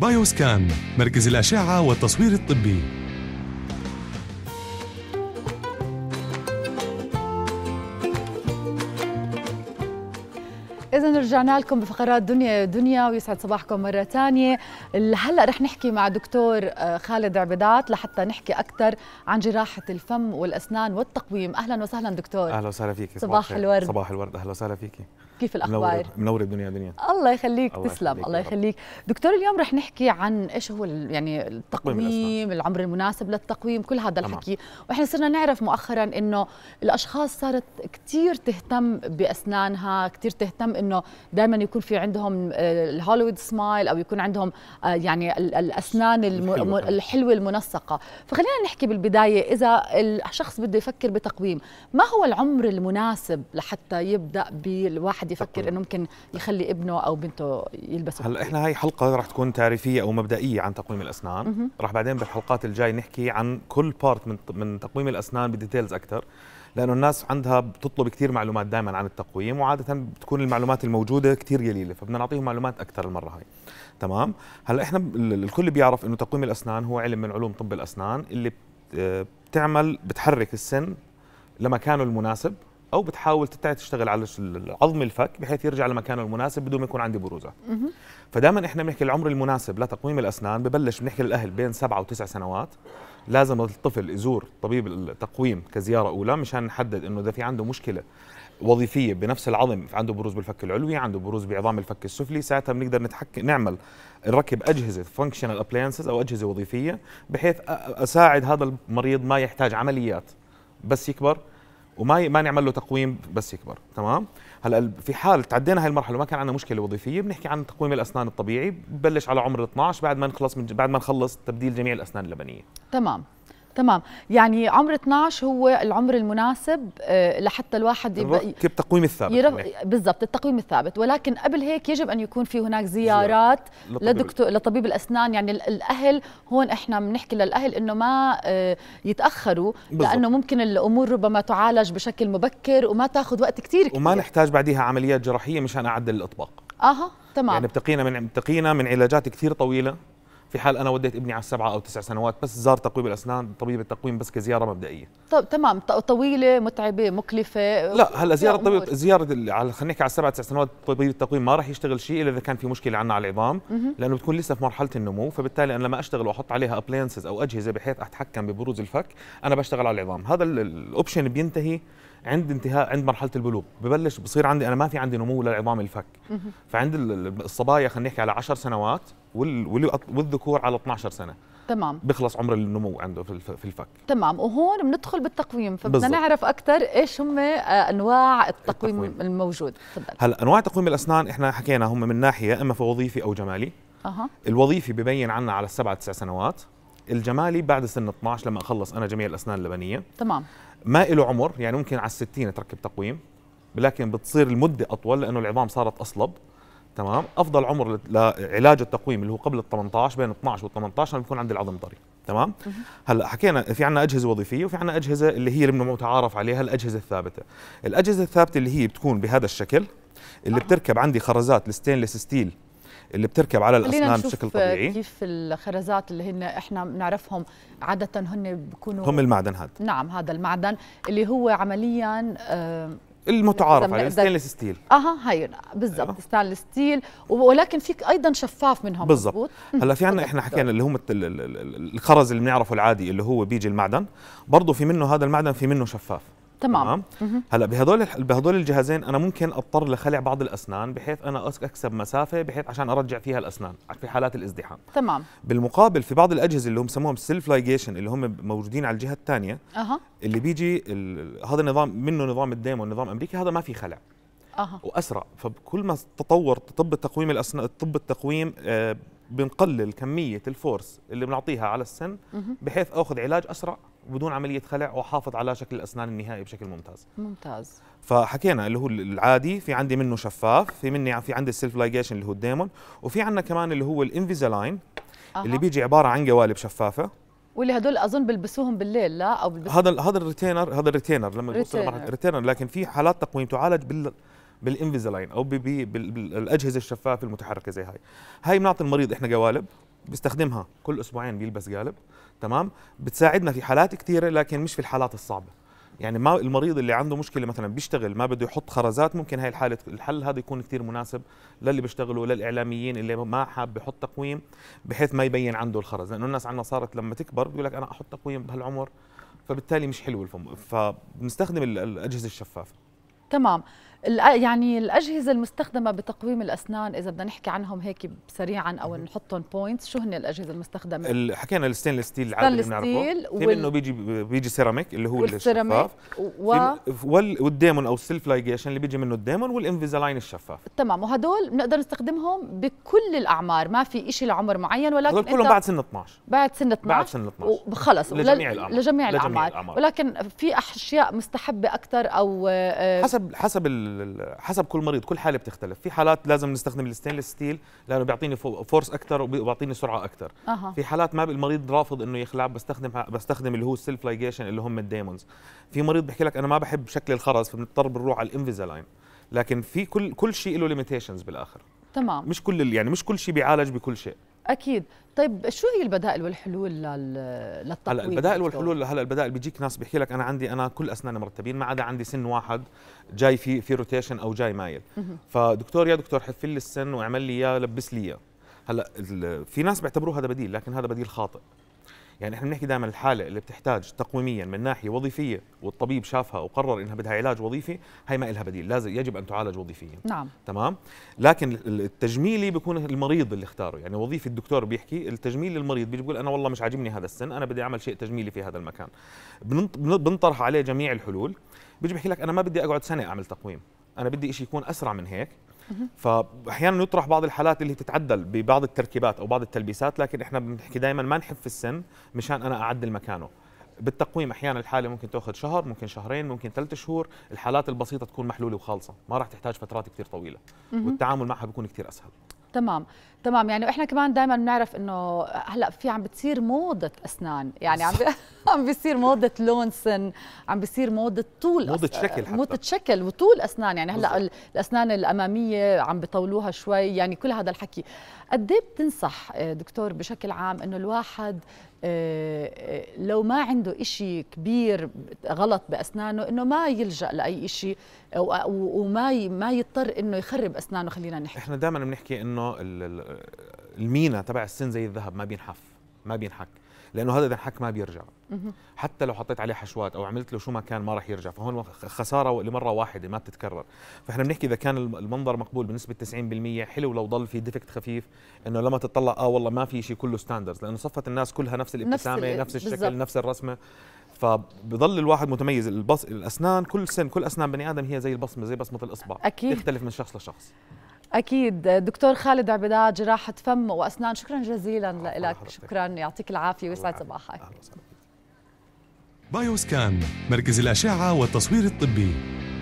بايوسكان مركز الأشعة والتصوير الطبي إذا رجعنا لكم بفقرات دنيا دنيا ويسعد صباحكم مرة ثانية هلا رح نحكي مع دكتور آه، خالد عبيدات لحتى نحكي أكثر عن جراحة الفم والأسنان والتقويم أهلا وسهلا دكتور أهلا وسهلا فيك صباح, صباح الورد صباح الورد أهلا وسهلا فيك كيف الاخبار منور الدنيا دنيا الله يخليك الله تسلم يخليك الله يخليك دكتور اليوم رح نحكي عن ايش هو يعني التقويم العمر المناسب للتقويم كل هذا الحكي طبعا. واحنا صرنا نعرف مؤخرا انه الاشخاص صارت كثير تهتم باسنانها كثير تهتم انه دائما يكون في عندهم آه، الهوليوود سمايل او يكون عندهم آه، يعني الاسنان الحلوة. الحلوه المنسقه فخلينا نحكي بالبدايه اذا الشخص بده يفكر بتقويم ما هو العمر المناسب لحتى يبدا بالواحد الواحد يفكر انه ممكن يخلي ابنه او بنته يلبسوا هلا احنا هاي حلقه رح تكون تعريفيه او مبدئيه عن تقويم الاسنان رح بعدين بالحلقات الجاي نحكي عن كل بارت من من تقويم الاسنان بديتيلز اكثر لانه الناس عندها بتطلب كثير معلومات دائما عن التقويم وعاده بتكون المعلومات الموجوده كثير قليله فبدنا نعطيهم معلومات اكثر المره هاي تمام هلا احنا الكل بيعرف انه تقويم الاسنان هو علم من علوم طب الاسنان اللي آه، بتعمل بتحرك السن لمكانه المناسب او بتحاول تشتغل على عظم الفك بحيث يرجع لمكانه المناسب بدون ما يكون عندي بروزه فدائما احنا بنحكي العمر المناسب لتقويم الاسنان ببلش بنحكي للاهل بين سبعة وتسع سنوات لازم الطفل يزور طبيب التقويم كزياره اولى مشان نحدد انه اذا في عنده مشكله وظيفيه بنفس العظم عنده بروز بالفك العلوي عنده بروز بعظام الفك السفلي ساعتها بنقدر نتحكم نعمل نركب اجهزه فانكشنال ابلاينسز او اجهزه وظيفيه بحيث اساعد هذا المريض ما يحتاج عمليات بس يكبر وما ما نعمل له تقويم بس يكبر تمام هلا في حال تعدينا هاي المرحله وما كان عندنا مشكله وظيفيه بنحكي عن تقويم الاسنان الطبيعي ببلش على عمر 12 بعد ما نخلص من بعد ما نخلص تبديل جميع الاسنان اللبنيه تمام تمام يعني عمر 12 هو العمر المناسب آه، لحتى الواحد يركب تقويم الثابت يرغ... يعني؟ بالضبط التقويم الثابت ولكن قبل هيك يجب ان يكون في هناك زيارات لدكتور لطبيب الاسنان يعني الاهل هون احنا بنحكي للاهل انه ما آه، يتاخروا بالزبط. لانه ممكن الامور ربما تعالج بشكل مبكر وما تاخذ وقت كثير كبير وما نحتاج بعديها عمليات جراحيه مشان اعدل الاطباق اها تمام يعني بتقينا من بتقينا من علاجات كثير طويله في حال انا وديت ابني على سبعه او تسع سنوات بس زار تقويم الاسنان طبيب التقويم بس كزياره مبدئيه طب تمام طويله متعبه مكلفه لا هلا زياره طبيب زياره على خلينا نحكي على سبعه تسع سنوات طبيب التقويم ما راح يشتغل شيء الا اذا كان في مشكله عندنا على العظام لانه بتكون لسه في مرحله النمو فبالتالي انا لما اشتغل واحط عليها ابلينسز او اجهزه بحيث اتحكم ببروز الفك انا بشتغل على العظام هذا الاوبشن بينتهي عند انتهاء عند مرحله البلوغ ببلش بصير عندي انا ما في عندي نمو للعظام الفك فعند الصبايا خلينا نحكي على 10 سنوات والذكور على 12 سنه تمام بيخلص عمر النمو عنده في الفك تمام وهون بندخل بالتقويم فبدنا نعرف اكثر ايش هم آه، انواع التقويم, التقويم. الموجود تفضل هلا انواع تقويم الاسنان احنا حكينا هم من ناحيه اما في وظيفي او جمالي أه. الوظيفي ببين عنا على السبع تسع سنوات الجمالي بعد سن 12 لما اخلص انا جميع الاسنان اللبنيه تمام ما له عمر يعني ممكن على الستين تركب تقويم لكن بتصير المده اطول لانه العظام صارت اصلب تمام افضل عمر لعلاج التقويم اللي هو قبل ال 18 بين 12 وال 18 لما عند العظم طري تمام هلا حكينا في عندنا اجهزه وظيفيه وفي عندنا اجهزه اللي هي اللي متعارف عليها الاجهزه الثابته الاجهزه الثابته اللي هي بتكون بهذا الشكل اللي بتركب عندي خرزات الستينلس ستيل اللي بتركب على الاسنان بشكل طبيعي كيف الخرزات اللي هن احنا بنعرفهم عاده هن بيكونوا هم المعدن هذا نعم هذا المعدن اللي هو عمليا آه المتعارف عليه ستانلس ستيل اها هي بالضبط أيوه. ستانلس ستيل ولكن فيك ايضا شفاف منهم بالضبط هلا في عندنا احنا حكينا اللي هم الخرز اللي بنعرفه العادي اللي هو بيجي المعدن برضه في منه هذا المعدن في منه شفاف تمام هلا بهدول بهدول الجهازين انا ممكن اضطر لخلع بعض الاسنان بحيث انا اكسب مسافه بحيث عشان ارجع فيها الاسنان في حالات الازدحام تمام بالمقابل في بعض الاجهزه اللي هم سموهم سيلف لايجيشن اللي هم موجودين على الجهه الثانيه أه. اللي بيجي هذا النظام منه نظام الديمو النظام امريكي هذا ما في خلع أه. واسرع فكل ما تطور طب التقويم الاسنان طب التقويم آه بنقلل كميه الفورس اللي بنعطيها على السن بحيث اخذ علاج اسرع بدون عمليه خلع واحافظ على شكل الاسنان النهائي بشكل ممتاز ممتاز فحكينا اللي هو العادي في عندي منه شفاف في مني في عندي السيلف لايجيشن اللي هو الديمون وفي عندنا كمان اللي هو الانفيزالاين أه. اللي بيجي عباره عن قوالب شفافه واللي هدول اظن بلبسوهم بالليل لا او بلبسوهم هذا هذا الريتينر هذا الريتينر لما الريتينر لكن في حالات تقويم تعالج بال بالانفيزالاين او بالاجهزه الشفافه المتحركه زي هاي هاي بنعطي المريض احنا قوالب بيستخدمها كل اسبوعين بيلبس قالب تمام بتساعدنا في حالات كثيره لكن مش في الحالات الصعبه يعني ما المريض اللي عنده مشكله مثلا بيشتغل ما بده يحط خرزات ممكن هاي الحاله الحل هذا يكون كثير مناسب للي بيشتغلوا للاعلاميين اللي ما حاب يحط تقويم بحيث ما يبين عنده الخرز لانه الناس عندنا صارت لما تكبر بيقول لك انا احط تقويم بهالعمر فبالتالي مش حلو الفم فبنستخدم الاجهزه الشفافه تمام يعني الاجهزه المستخدمه بتقويم الاسنان اذا بدنا نحكي عنهم هيك سريعا او نحطهم بوينتس شو هن الاجهزه المستخدمه حكينا الستينلس ستيل العادي اللي بنعرفه في منه بيجي بيجي سيراميك اللي هو الشفاف و... وال... والديمون او السيلف لايجيشن اللي بيجي منه الديمون والانفيزالاين الشفاف تمام وهدول بنقدر نستخدمهم بكل الاعمار ما في شيء لعمر معين ولكن هدول كلهم بعد سن 12 بعد سن 12 بعد سن 12 وخلص لجميع الاعمار لجميع الاعمار ولكن في اشياء مستحبه اكثر او آه، حسب حسب حسب كل مريض كل حاله بتختلف في حالات لازم نستخدم الستينلس ستيل لانه بيعطيني فورس اكثر وبيعطيني سرعه اكثر أه. في حالات ما المريض رافض انه يخلع بستخدم بستخدم اللي هو السيلف لايجيشن اللي هم الديمونز في مريض بيحكي لك انا ما بحب شكل الخرز فبنضطر بنروح على الانفيزالاين لكن في كل كل شيء له ليميتيشنز بالاخر تمام مش كل يعني مش كل شيء بيعالج بكل شيء اكيد طيب شو هي البدائل والحلول للتقويم هلا البدائل والحلول هلا البدائل بيجيك ناس بيحكي لك انا عندي انا كل اسناني مرتبين ما عدا عندي سن واحد جاي في في روتيشن او جاي مايل فدكتور يا دكتور حفل لي السن واعمل لي اياه لبس لي اياه هلا في ناس بيعتبروه هذا بديل لكن هذا بديل خاطئ يعني احنا بنحكي دائما الحاله اللي بتحتاج تقويميا من ناحيه وظيفيه والطبيب شافها وقرر انها بدها علاج وظيفي هي ما لها بديل لازم يجب ان تعالج وظيفيا نعم تمام لكن التجميلي بيكون المريض اللي اختاره يعني وظيفه الدكتور بيحكي التجميل للمريض بيجي بيقول انا والله مش عاجبني هذا السن انا بدي اعمل شيء تجميلي في هذا المكان بنطرح عليه جميع الحلول بيجي بيحكي لك انا ما بدي اقعد سنه اعمل تقويم انا بدي شيء يكون اسرع من هيك فاحيانا يطرح بعض الحالات اللي تتعدل ببعض التركيبات او بعض التلبيسات لكن احنا بنحكي دائما ما نحف السن مشان انا اعدل مكانه بالتقويم احيانا الحاله ممكن تاخذ شهر ممكن شهرين ممكن ثلاث شهور الحالات البسيطه تكون محلوله وخالصه ما راح تحتاج فترات كثير طويله والتعامل معها بيكون كثير اسهل تمام تمام يعني واحنا كمان دائما بنعرف انه هلا في عم بتصير موضه اسنان يعني عم عم بيصير موضه لون سن عم بيصير موضه طول موضه أس... شكل حتى. موضه شكل وطول اسنان يعني هلا الاسنان الاماميه عم بطولوها شوي يعني كل هذا الحكي قد إيه بتنصح آه، دكتور بشكل عام انه الواحد آه، آه، لو ما عنده إشي كبير غلط بأسنانه إنه ما يلجأ لأي إشي وما ما يضطر إنه يخرب أسنانه خلينا نحكي إحنا دائما بنحكي إنه المينا تبع السن زي الذهب ما بينحف ما بينحك لانه هذا اذا حك ما بيرجع حتى لو حطيت عليه حشوات او عملت له شو ما كان ما راح يرجع فهون خساره لمره واحده ما بتتكرر فاحنا بنحكي اذا كان المنظر مقبول بنسبه 90% حلو لو ضل في ديفكت خفيف انه لما تطلع اه والله ما في شيء كله ستاندرز لانه صفت الناس كلها نفس الابتسامه نفس, نفس الشكل بالزبط. نفس الرسمه فبضل الواحد متميز البص... الاسنان كل سن كل اسنان بني ادم هي زي البصمه زي بصمه الاصبع أكيد. تختلف من شخص لشخص اكيد دكتور خالد عبيدات جراحه فم واسنان شكرا جزيلا لك شكرا يعطيك العافيه ويسعد صباحك بايوسكان مركز الاشعه والتصوير الطبي